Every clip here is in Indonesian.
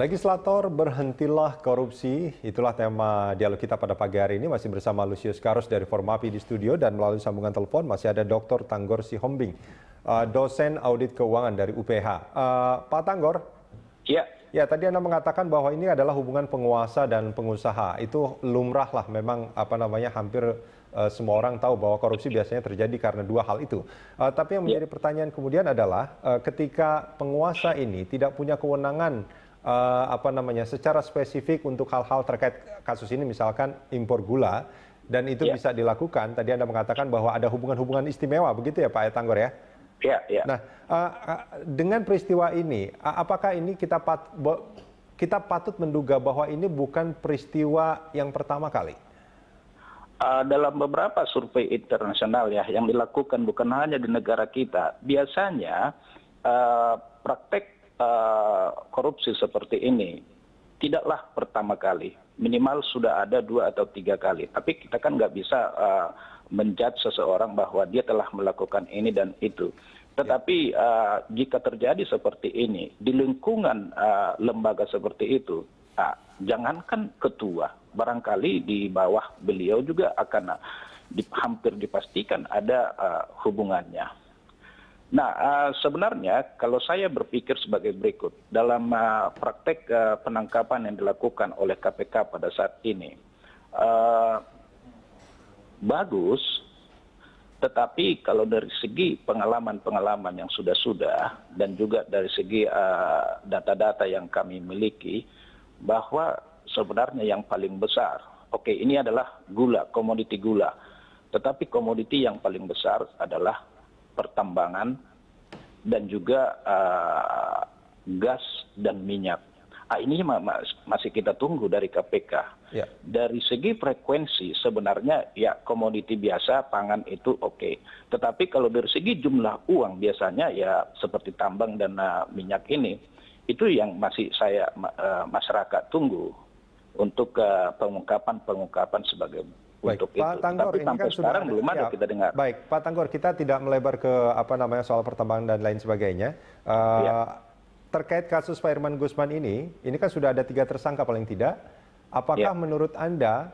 Legislator berhentilah korupsi, itulah tema dialog kita pada pagi hari ini masih bersama Lucius Karus dari Formapi di studio dan melalui sambungan telepon masih ada Dr. Tanggor Sihombing, eh, dosen audit keuangan dari UPH. Eh, Pak Tanggor? Iya. Ya, tadi Anda mengatakan bahwa ini adalah hubungan penguasa dan pengusaha. Itu lumrah lah memang apa namanya hampir eh, semua orang tahu bahwa korupsi biasanya terjadi karena dua hal itu. tapi yang ya. menjadi pertanyaan kemudian adalah ketika penguasa ini tidak punya kewenangan uh, apa namanya secara spesifik untuk hal-hal terkait kasus ini misalkan impor gula dan itu ya. bisa dilakukan. Tadi Anda mengatakan bahwa ada hubungan-hubungan istimewa begitu ya Pak Etanggor ya? Iya, iya. Nah, eh, eh, dengan peristiwa ini apakah ini kita pat kita patut menduga bahwa ini bukan peristiwa yang pertama kali? dalam beberapa survei internasional ya yang dilakukan bukan hanya di negara kita biasanya praktek Eh, korupsi seperti ini tidaklah pertama kali minimal sudah ada dua atau tiga kali tapi kita kan nggak bisa uh, seseorang bahwa dia telah melakukan ini dan itu tetapi eh, jika terjadi seperti ini di lingkungan lembaga seperti itu uh, jangankan ketua barangkali di bawah beliau juga akan ah, hampir dipastikan ada hubungannya nah eh, sebenarnya kalau saya berpikir sebagai berikut dalam eh, praktek eh, penangkapan yang dilakukan oleh kpk pada saat ini bagus tetapi kalau dari segi pengalaman-pengalaman yang sudah-sudah dan juga dari segi data-data yang kami miliki bahwa sebenarnya yang paling besar, oke okay, ini adalah gula, komoditi gula. Tetapi komoditi yang paling besar adalah pertambangan dan juga eh, gas dan minyak. Ah, ini masih kita tunggu dari KPK. Ya. Dari segi frekuensi sebenarnya ya komoditi biasa pangan itu oke. Okay. Tetapi kalau dari segi jumlah uang biasanya ya seperti tambang dan eh, minyak ini itu yang masih saya eh, masyarakat tunggu untuk pengungkapan-pengungkapan sebagai Baik, untuk Pak itu. Tanggor, Tapi ini kan sampai kan sekarang belum ada ya, kita dengar. Baik, Pak Tanggor, kita tidak melebar ke apa namanya soal pertambangan dan lain sebagainya. Uh, ya. Terkait kasus Pak Irman Gusman ini, ini kan sudah ada tiga tersangka paling tidak. Apakah ya. menurut Anda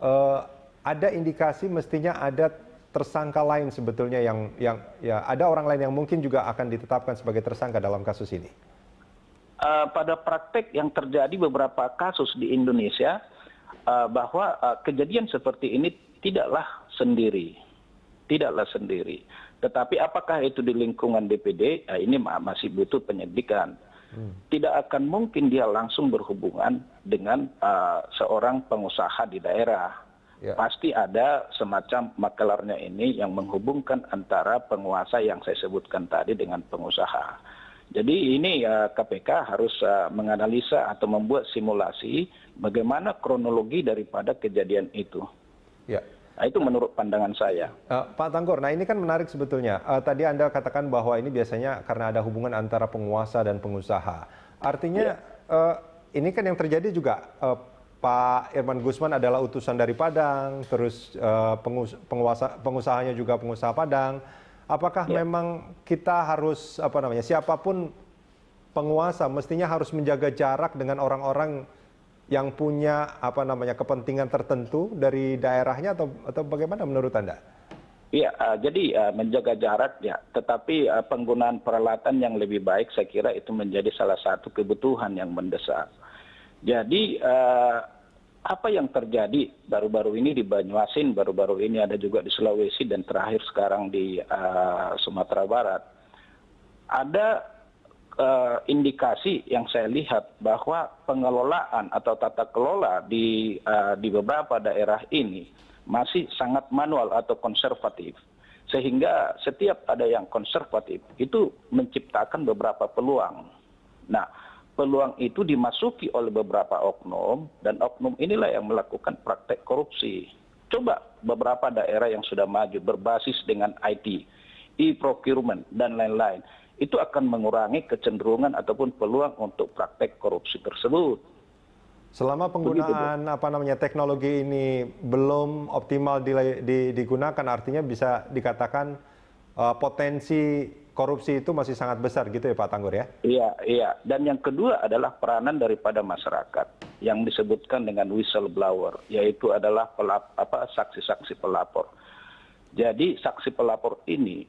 uh, ada indikasi mestinya ada tersangka lain sebetulnya yang yang ya ada orang lain yang mungkin juga akan ditetapkan sebagai tersangka dalam kasus ini? Uh, pada praktek yang terjadi beberapa kasus di Indonesia, Eh, bahwa eh, kejadian seperti ini tidaklah sendiri tidaklah sendiri tetapi apakah itu di lingkungan DPD eh, ini masih butuh penyelidikan hmm. tidak akan mungkin dia langsung berhubungan dengan seorang pengusaha di daerah Ya. Pasti ada semacam makelarnya ini yang menghubungkan antara penguasa yang saya sebutkan tadi dengan pengusaha. Jadi ini uh, KPK harus uh, menganalisa atau membuat simulasi bagaimana kronologi daripada kejadian itu. Ya. Nah, itu menurut pandangan saya. Uh, Pak Tanggor, nah ini kan menarik sebetulnya. Uh, tadi Anda katakan bahwa ini biasanya karena ada hubungan antara penguasa dan pengusaha. Artinya ya. uh, ini kan yang terjadi juga uh, Pak Irman Gusman adalah utusan dari Padang, terus uh, pengus penguasa pengusahanya juga pengusaha Padang. Apakah ya. memang kita harus apa namanya siapapun penguasa mestinya harus menjaga jarak dengan orang-orang yang punya apa namanya kepentingan tertentu dari daerahnya atau atau bagaimana menurut anda? Iya, uh, jadi uh, menjaga jarak ya, tetapi uh, penggunaan peralatan yang lebih baik saya kira itu menjadi salah satu kebutuhan yang mendesak. Jadi uh, apa yang terjadi baru-baru ini di Banyuasin, baru-baru ini ada juga di Sulawesi dan terakhir sekarang di uh, Sumatera Barat. Ada Eh, indikasi yang saya lihat bahwa pengelolaan atau tata kelola eh, di beberapa daerah ini masih sangat manual atau konservatif sehingga setiap ada yang konservatif itu menciptakan beberapa peluang. Nah, peluang itu dimasuki oleh beberapa oknum dan oknum inilah yang melakukan praktek korupsi. Coba beberapa daerah yang sudah maju berbasis dengan IT, e-procurement dan lain-lain itu akan mengurangi kecenderungan ataupun peluang untuk praktek korupsi tersebut. Selama penggunaan Begitu, apa namanya teknologi ini belum optimal di, di, digunakan, artinya bisa dikatakan uh, potensi korupsi itu masih sangat besar gitu ya Pak Tanggur ya? Iya, iya. Dan yang kedua adalah peranan daripada masyarakat yang disebutkan dengan whistleblower, yaitu adalah pelap, apa saksi-saksi pelapor. Jadi saksi pelapor ini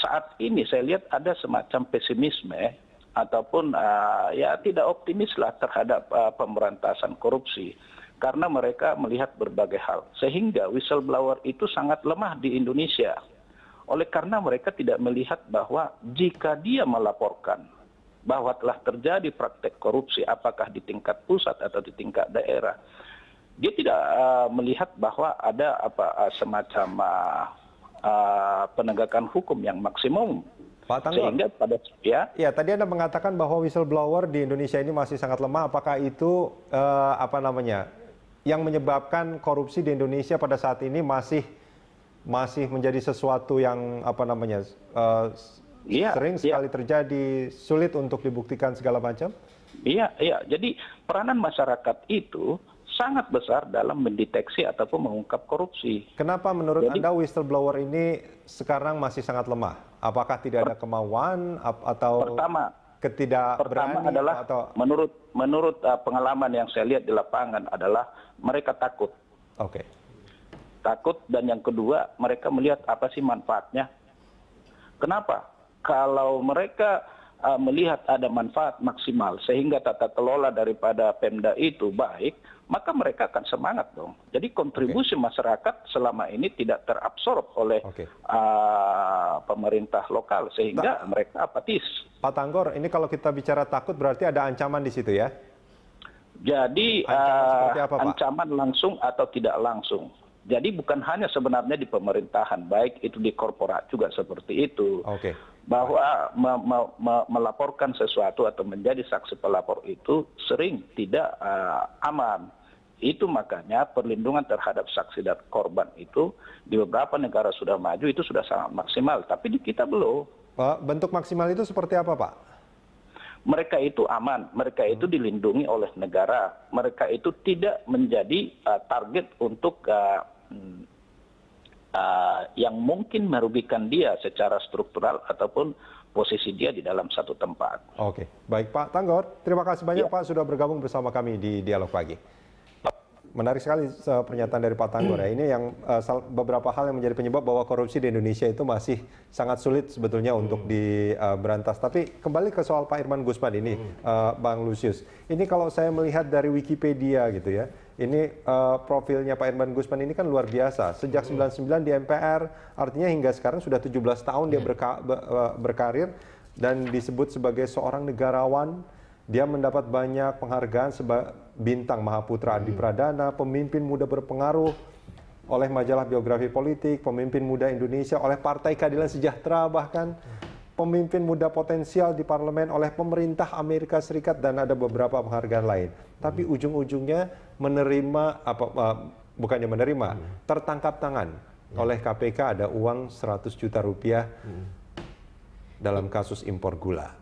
saat ini saya lihat ada semacam pesimisme ataupun uh, ya tidak optimis lah terhadap uh, pemberantasan korupsi karena mereka melihat berbagai hal sehingga whistleblower itu sangat lemah di Indonesia oleh karena mereka tidak melihat bahwa jika dia melaporkan bahwa telah terjadi praktek korupsi apakah di tingkat pusat atau di tingkat daerah dia tidak uh, melihat bahwa ada apa uh, semacam uh, Uh, penegakan hukum yang maksimum. Pak Tanggol, Sehingga pada ya. Ya, tadi Anda mengatakan bahwa whistleblower di Indonesia ini masih sangat lemah. Apakah itu uh, apa namanya? yang menyebabkan korupsi di Indonesia pada saat ini masih masih menjadi sesuatu yang apa namanya uh, ya, sering ya. sekali terjadi sulit untuk dibuktikan segala macam. Iya, iya. Jadi peranan masyarakat itu sangat besar dalam mendeteksi ataupun mengungkap korupsi. Kenapa menurut Jadi, Anda whistleblower ini sekarang masih sangat lemah? Apakah tidak ada kemauan atau pertama ketidak pertama adalah atau menurut menurut uh, pengalaman yang saya lihat di lapangan adalah mereka takut. Oke. Okay. Takut dan yang kedua mereka melihat apa sih manfaatnya? Kenapa? Kalau mereka Eh, melihat ada manfaat maksimal sehingga tata kelola daripada Pemda itu baik, maka mereka akan semangat dong. Jadi kontribusi okay. masyarakat selama ini tidak terabsorb oleh okay. uh, eh, pemerintah lokal sehingga nah, mereka apatis. Pak Tanggor, ini kalau kita bicara takut berarti ada ancaman di situ ya? Jadi ancaman, eh, apa, ancaman langsung atau tidak langsung jadi bukan hanya sebenarnya di pemerintahan baik itu di korporat juga seperti itu bahwa melaporkan sesuatu atau menjadi saksi pelapor itu sering tidak eh, aman itu makanya perlindungan terhadap saksi dan korban itu di beberapa negara sudah maju itu sudah sangat maksimal tapi di kita belum Pak bentuk maksimal itu seperti apa pak mereka itu aman, mereka itu hmm. dilindungi oleh negara, mereka itu tidak menjadi uh, target untuk uh, hmm, uh, yang mungkin merugikan dia secara struktural ataupun posisi dia di dalam satu tempat. Oke, baik Pak Tanggor, terima kasih banyak ya. Pak sudah bergabung bersama kami di Dialog Pagi. Menarik sekali eh, pernyataan dari Pak Tanggor ya. Ini yang eh, beberapa hal yang menjadi penyebab bahwa korupsi di Indonesia itu masih sangat sulit sebetulnya untuk diberantas. Eh, Tapi kembali ke soal Pak Irman Gusman ini, Bang Lusius. Ini kalau saya melihat dari Wikipedia gitu ya, ini profilnya Pak Irman Gusman ini kan luar biasa. Sejak hmm. 99 di MPR, artinya hingga sekarang sudah 17 tahun dia berkarir dan disebut sebagai seorang negarawan dia mendapat banyak penghargaan sebagai bintang Mahaputra Adi hmm. Pradana, pemimpin muda berpengaruh oleh majalah biografi politik, pemimpin muda Indonesia oleh Partai Keadilan Sejahtera bahkan pemimpin muda potensial di parlemen oleh pemerintah Amerika Serikat dan ada beberapa penghargaan lain. Tapi hmm. ujung-ujungnya menerima apa uh, bukannya menerima, hmm. tertangkap tangan oleh KPK ada uang 100 juta rupiah dalam kasus impor gula.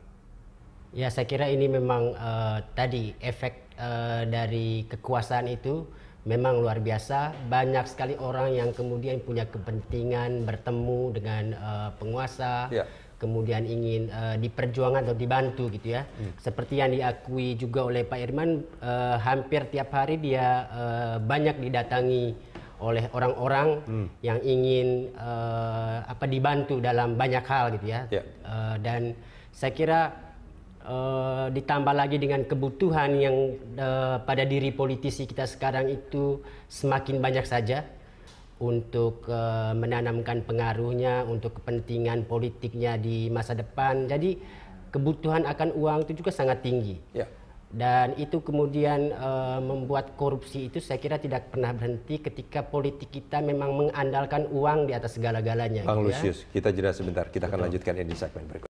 Ya, saya kira ini memang uh, tadi efek uh, dari kekuasaan itu memang luar biasa. Banyak sekali orang yang kemudian punya kepentingan bertemu dengan uh, penguasa. ya. kemudian ingin uh, diperjuangkan atau dibantu gitu ya. Hmm. Seperti yang diakui juga oleh Pak Irman, uh, hampir tiap hari dia uh, banyak didatangi oleh orang-orang hmm. yang ingin uh, apa dibantu dalam banyak hal gitu ya. ya. Uh, dan saya kira Eh, ditambah lagi dengan kebutuhan yang uh, pada diri politisi kita sekarang itu semakin banyak saja untuk uh, menanamkan pengaruhnya untuk kepentingan politiknya di masa depan. Jadi kebutuhan akan uang itu juga sangat tinggi. Ya. Dan itu kemudian uh, membuat korupsi itu saya kira tidak pernah berhenti ketika politik kita memang mengandalkan uang di atas segala-galanya. Bang gitu ya. Lusius, ya. kita jeda sebentar. Kita Betul. akan lanjutkan ini di segmen berikut.